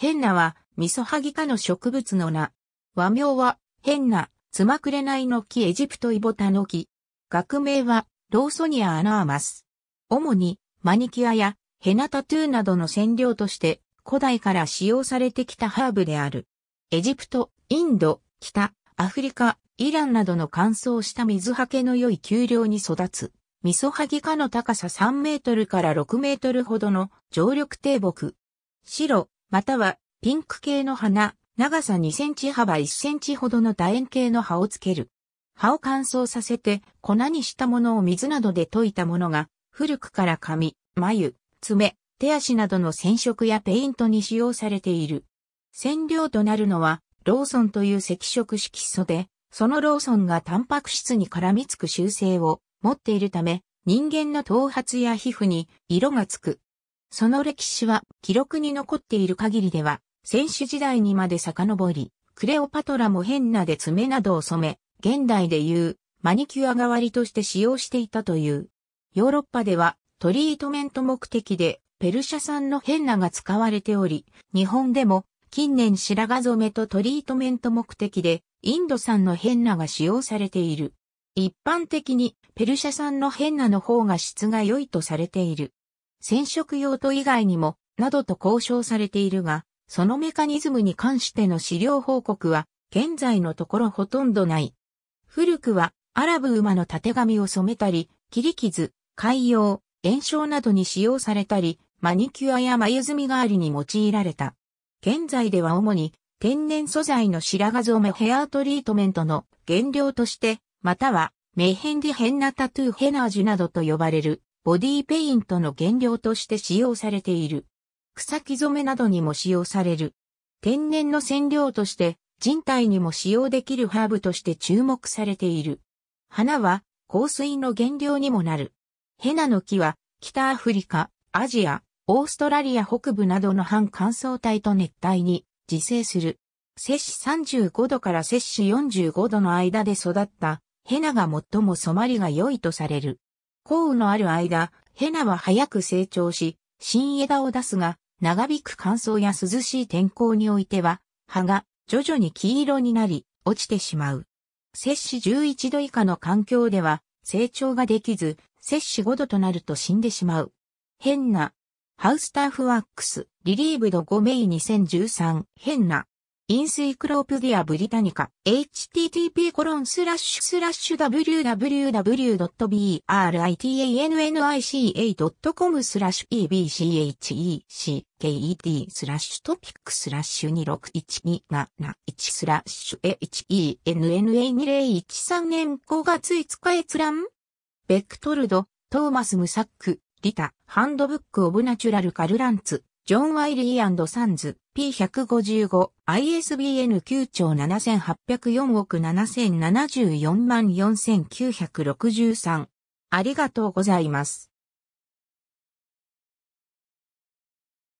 ヘンナは、ミソハギ科の植物の名。和名は、ヘンナ、つまくれないの木エジプトイボタの木。学名は、ローソニアアナーマス。主に、マニキュアや、ヘナタトゥーなどの染料として、古代から使用されてきたハーブである。エジプト、インド、北、アフリカ、イランなどの乾燥した水はけの良い丘陵に育つ。ミソハギ科の高さ3メートルから6メートルほどの常緑低木。白、またはピンク系の花、長さ2センチ幅1センチほどの楕円形の葉をつける。葉を乾燥させて粉にしたものを水などで溶いたものが古くから髪、眉、爪、手足などの染色やペイントに使用されている。染料となるのはローソンという赤色色素で、そのローソンがタンパク質に絡みつく習性を持っているため、人間の頭髪や皮膚に色がつくその歴史は記録に残っている限りでは、選手時代にまで遡り、クレオパトラも変なで爪などを染め、現代でいうマニキュア代わりとして使用していたという。ヨーロッパではトリートメント目的でペルシャ産の変なが使われており、日本でも近年白髪染めとトリートメント目的でインド産の変なが使用されている。一般的にペルシャ産の変なの方が質が良いとされている。染色用途以外にも、などと交渉されているが、そのメカニズムに関しての資料報告は、現在のところほとんどない。古くは、アラブ馬の縦紙を染めたり、切り傷、海洋、炎症などに使用されたり、マニキュアや眉墨代わりに用いられた。現在では主に天然素材の白髪染めヘアートリートメントの原料として、またはメヘンディヘンナタトゥーヘナージュなどと呼ばれるボディペイントの原料として使用されている。草木染めなどにも使用される。天然の染料として人体にも使用できるハーブとして注目されている。花は香水の原料にもなる。ヘナの木は北アフリカ、アジア、オーストラリア北部などの半乾燥帯と熱帯に自生する。摂氏35度から摂氏45度の間で育ったヘナが最も染まりが良いとされる。降雨のある間、ヘナは早く成長し、新枝を出すが、長引く乾燥や涼しい天候においては、葉が徐々に黄色になり、落ちてしまう。摂氏11度以下の環境では、成長ができず、摂氏5度となると死んでしまう。変な。ハウスターフワックス、リリーブド5メイ2013、変な。インスイクロープディアブリタニカ、http コロンスラッシュスラッシュ www.britannIca.com スラッシュ e b c h e c k e t スラッシュトピックスラッシュ261271スラッシュ henna2013 年5月5日閲覧ベクトルド、トーマス・ムサック、リタ、ハンドブック・オブ・ナチュラル・カルランツ。ジョン・ワイリーサンズ、P155、ISBN 9兆7804億7074万4963。ありがとうございます。